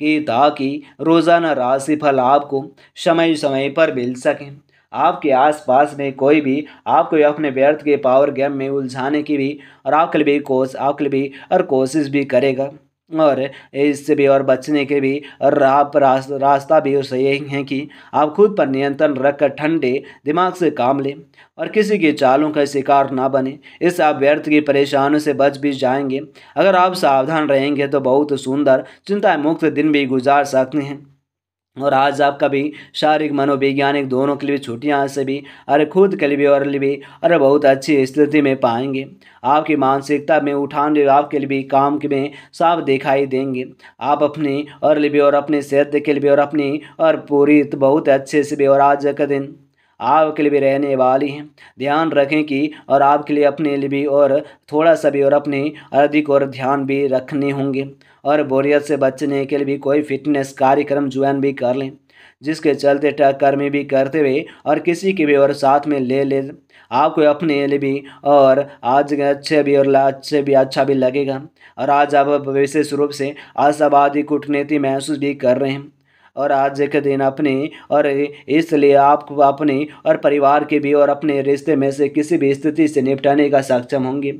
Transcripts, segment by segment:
कि ताकि रोज़ाना राशि फल आपको समय समय पर मिल सकें आपके आसपास में कोई भी आपको अपने व्यर्थ के पावर गेम में उलझाने की भी और लिए भी कोश लिए भी और कोशिश भी करेगा और इससे भी और बचने के भी और आप रास, रास्ता भी उसे यही है कि आप खुद पर नियंत्रण रखकर ठंडे दिमाग से काम लें और किसी की चालों का शिकार ना बने इस आप व्यर्थ की परेशानियों से बच भी जाएंगे अगर आप सावधान रहेंगे तो बहुत सुंदर चिंता मुक्त दिन भी गुजार सकते हैं और आज आपका भी शारीरिक मनोवैज्ञानिक दोनों के लिए छुट्टियाँ से भी अरे खुद के लिए भी और लिए अरे बहुत अच्छी स्थिति में पाएंगे आपकी मानसिकता में उठान भी आपके लिए भी काम के में साफ दिखाई देंगे आप अपने और लिए भी और अपने सेहत के लिए और अपनी और पूरी तो बहुत अच्छे से भी और आज का दिन आपके लिए भी रहने वाली हैं ध्यान रखें कि और आपके लिए अपने लिए भी और थोड़ा सा भी और अपने अधिक और ध्यान भी रखने होंगे और बोरियत से बचने के लिए भी कोई फिटनेस कार्यक्रम ज्वाइन भी कर लें जिसके चलते टहकर्मी भी करते हुए और किसी की भी और साथ में ले ले आपको अपने लिए भी और आज अच्छे भी और अच्छे भी अच्छा भी लगेगा और आज आप विशेष रूप से आशावादी कूटनीति महसूस भी कर रहे हैं और आज के दिन अपने और इसलिए आपको अपने और परिवार के भी और अपने रिश्ते में से किसी भी स्थिति से निपटाने का सक्षम होंगे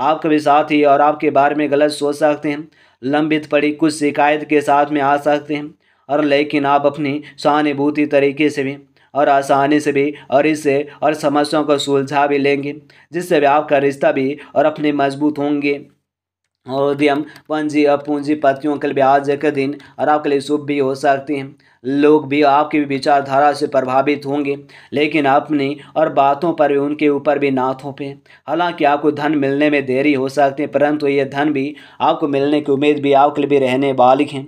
आपके भी साथी और आपके बारे में गलत सोच सकते हैं लंबित पड़ी कुछ शिकायत के साथ में आ सकते हैं और लेकिन आप अपनी सहानुभूति तरीके से भी और आसानी से भी और इससे और समस्याओं को सुलझा भी लेंगे जिससे भी आपका रिश्ता भी और अपने मजबूत होंगे और उद्यम पूंजी पतियों के लिए आज के दिन और आपके लिए शुभ भी हो सकती हैं लोग भी आपकी भी विचारधारा से प्रभावित होंगे लेकिन अपनी और बातों पर भी उनके ऊपर भी ना थोपें हालांकि आपको धन मिलने में देरी हो सकती है परंतु ये धन भी आपको मिलने की उम्मीद भी आपके लिए भी रहने वाली है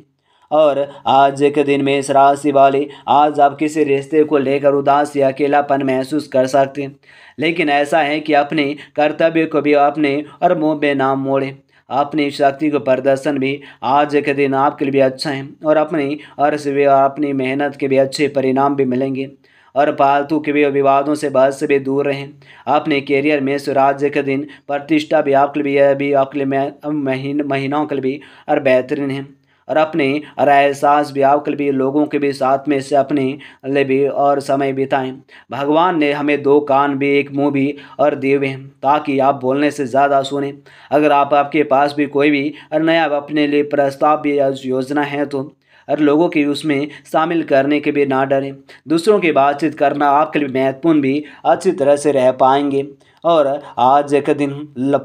और आज के दिन में इस राशि वाले आज आप किसी रिश्ते को लेकर उदास या अकेलापन महसूस कर सकते हैं लेकिन ऐसा है कि अपने कर्तव्य को भी अपने और मुँह में ना मोड़ें अपनी शक्ति को प्रदर्शन भी आज के दिन आपके लिए भी अच्छा है और अपनी और से भी अपनी मेहनत के भी अच्छे परिणाम भी मिलेंगे और पालतू के भी विवादों से बहस से भी दूर रहें अपने कैरियर में स्वराज्य के दिन प्रतिष्ठा भी आपके लिए भी आपके लिए महीनों के लिए भी और बेहतरीन है और अपने और एहसास भी आपके भी लोगों के भी साथ में से अपने ले भी और समय बिताएं भगवान ने हमें दो कान भी एक मुंह भी और दिए हुए हैं ताकि आप बोलने से ज़्यादा सुने अगर आप आपके पास भी कोई भी और नया अपने लिए प्रस्ताव भी योजना है तो और लोगों के उसमें शामिल करने के भी ना डरें दूसरों की बातचीत करना आपके लिए महत्वपूर्ण भी अच्छी तरह से रह पाएंगे और आज एक दिन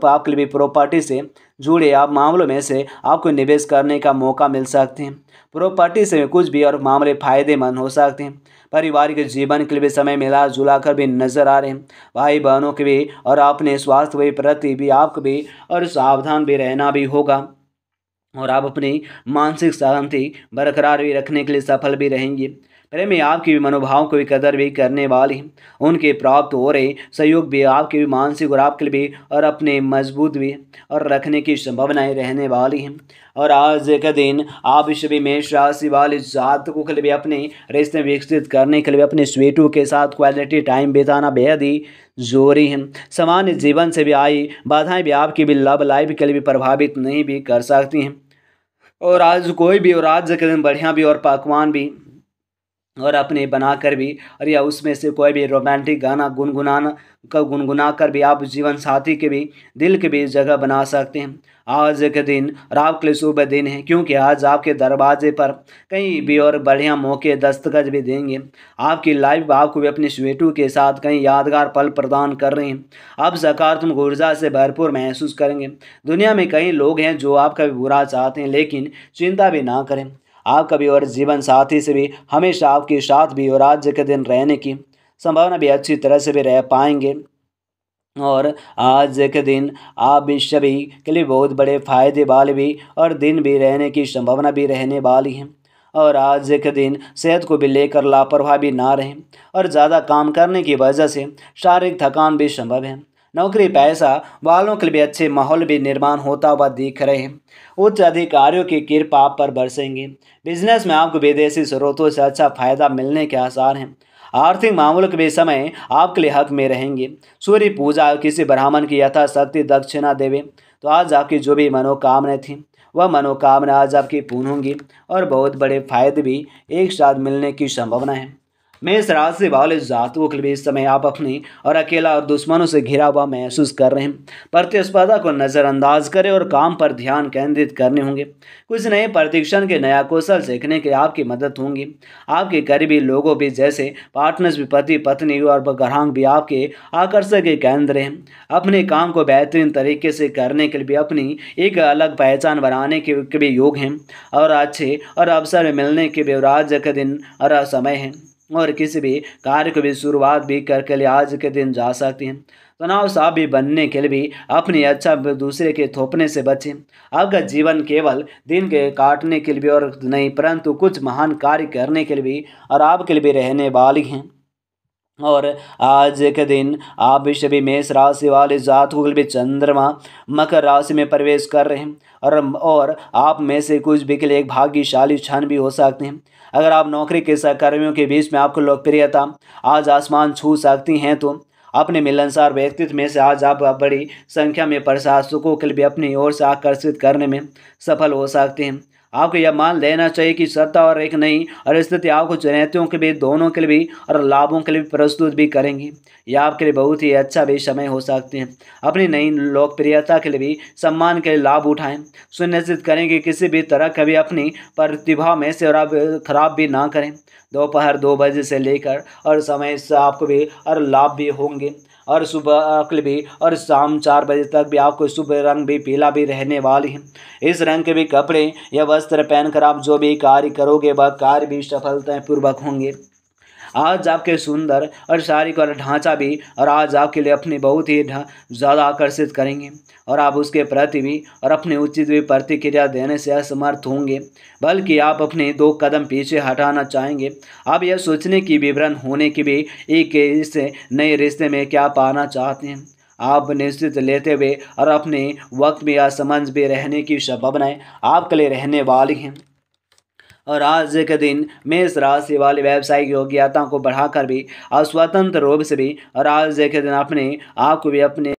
आपके लिए प्रॉपर्टी से जुड़े आप मामलों में से आपको निवेश करने का मौका मिल सकते हैं प्रॉपर्टी से कुछ भी और मामले फायदेमंद हो सकते हैं परिवार के जीवन के लिए भी समय मिला जुला कर भी नजर आ रहे हैं भाई बहनों के भी और अपने स्वास्थ्य के प्रति भी आपको भी और सावधान भी रहना भी होगा और आप अपनी मानसिक शांति बरकरार भी रखने के लिए सफल भी रहेंगे प्रेम आपके मनोभाव को भी कदर भी करने वाली हैं उनके प्राप्त हो रहे सहयोग भी आपके भी मानसिक और आपके लिए भी और अपने मजबूत भी और रखने की संभावनाएं रहने वाली हैं और आज का दिन आप इस भी मेष राशि वाले जातकों के लिए भी अपने रिश्ते विकसित करने के लिए अपने स्वेटों के साथ क्वालिटी टाइम बिताना बेहद ही जोरी है सामान्य जीवन से भी आई बाधाएँ भी आपकी भी लव लाइफ के लिए भी प्रभावित नहीं भी कर सकती हैं और आज कोई भी और आज के दिन बढ़िया भी और पकवान भी और अपने बना कर भी और या उसमें से कोई भी रोमांटिक गाना गुनगुनाना का गुनगुना कर भी आप जीवन साथी के भी दिल के भी जगह बना सकते हैं आज के दिन और आपके लिए शुभ दिन है क्योंकि आज आपके दरवाजे पर कहीं भी और बढ़िया मौके दस्तखत भी देंगे आपकी लाइफ आपको भी अपने स्वेटू के साथ कहीं यादगार पल प्रदान कर रहे हैं आप सकारात्मक ऊर्जा से भरपूर महसूस करेंगे दुनिया में कई लोग हैं जो आपका भी बुरा चाहते हैं लेकिन चिंता भी ना करें आपका भी और जीवन साथी से भी हमेशा आपके साथ भी और आज के दिन रहने की संभावना भी अच्छी तरह से भी रह पाएंगे और आज के दिन आप भी सभी के लिए बहुत बड़े फायदे वाले भी और दिन भी रहने की संभावना भी रहने वाली है और आज के दिन सेहत को भी लेकर लापरवाह भी ना रहें और ज़्यादा काम करने की वजह से शारीरिक थकान भी संभव है नौकरी पैसा वालों के लिए अच्छे माहौल भी निर्माण होता हुआ दिख रहे हैं उच्च अधिकारियों की कृपा आप पर बरसेंगे बिजनेस में आपको विदेशी स्रोतों से अच्छा फायदा मिलने के आसार हैं आर्थिक मामलों के भी समय आपके लिए हक में रहेंगे सूर्य पूजा किसी ब्राह्मण की यथाशक्ति दक्षिणा देवे तो आज आपकी जो भी मनोकामनाएं थी वह मनोकामना आज आपकी पूर्ण होंगी और बहुत बड़े फायदे भी एक साथ मिलने की संभावना है मैं इस रास्ते वाले ज़ात को इस समय आप अपने और अकेला और दुश्मनों से घिरा हुआ महसूस कर रहे हैं प्रतिस्पर्धा को नज़रअंदाज करें और काम पर ध्यान केंद्रित करने होंगे कुछ नए प्रतिक्षण के नया कौशल सीखने के आपकी मदद होंगी आपके करीबी लोगों भी जैसे पार्टनर्स भी पति पत्नी और ग्राहक भी आपके आकर्षक के केंद्र हैं अपने काम को बेहतरीन तरीके से करने के लिए अपनी एक अलग पहचान बनाने के भी योग हैं और अच्छे और अवसर मिलने के भी राज्य का दिन और समय है और किसी भी कार्य को भी शुरुआत भी करके लिए आज के दिन जा सकती हैं तनाव तो साफ भी बनने के लिए भी अपनी अच्छा दूसरे के थोपने से बचें आपका जीवन केवल दिन के काटने के लिए भी और नहीं परंतु कुछ महान कार्य करने के लिए भी और आपके लिए भी रहने वाली हैं और आज के दिन आप भी मेष राशि वाले जातकों के लिए चंद्रमा मकर राशि में प्रवेश कर रहे हैं और और आप में से कुछ भी के लिए एक भाग्यशाली क्षण भी हो सकते हैं अगर आप नौकरी के सहकर्मियों के बीच में आपको लोकप्रियता आज आसमान छू सकती हैं तो अपने मिलनसार व्यक्तित्व में से आज आप बड़ी संख्या में प्रशासकों के लिए अपनी ओर से आकर्षित करने में सफल हो सकते हैं आपको यह मान लेना चाहिए कि सत्ता और एक नहीं और स्थिति आपको चुनौतियों के भी दोनों के लिए भी और लाभों के लिए भी प्रस्तुत भी करेंगी यह आपके लिए बहुत ही अच्छा भी समय हो सकते हैं अपनी नई लोकप्रियता के लिए भी सम्मान के लिए लाभ उठाएं सुनिश्चित करें कि किसी भी तरह कभी अपनी प्रतिभा में से और आप खराब भी ना करें दोपहर दो बजे से लेकर और समय से आपको भी और लाभ भी होंगे और सुबह अकल भी और शाम चार बजे तक भी आपको शुभ रंग भी पीला भी रहने वाली है इस रंग के भी कपड़े या वस्त्र पहनकर आप जो भी कार्य करोगे वह कार्य भी सफलतापूर्वक होंगे आज आपके सुंदर और शारीरिक और ढांचा भी और आज आपके लिए अपने बहुत ही ज़्यादा आकर्षित करेंगे और आप उसके प्रति भी और अपने उचित भी प्रतिक्रिया देने से असमर्थ होंगे बल्कि आप अपने दो कदम पीछे हटाना चाहेंगे आप यह सोचने की विवरण होने की भी एक इस नए रिश्ते में क्या पाना चाहते हैं आप निश्चित लेते हुए और अपने वक्त में असमंज भी रहने की संभावनाएँ आपके लिए रहने वाली हैं और आज के दिन मेष राशि वाले व्यावसायिक योग्यता को बढ़ाकर भी और स्वतंत्र रूप से भी और आज के दिन अपने आप को भी अपने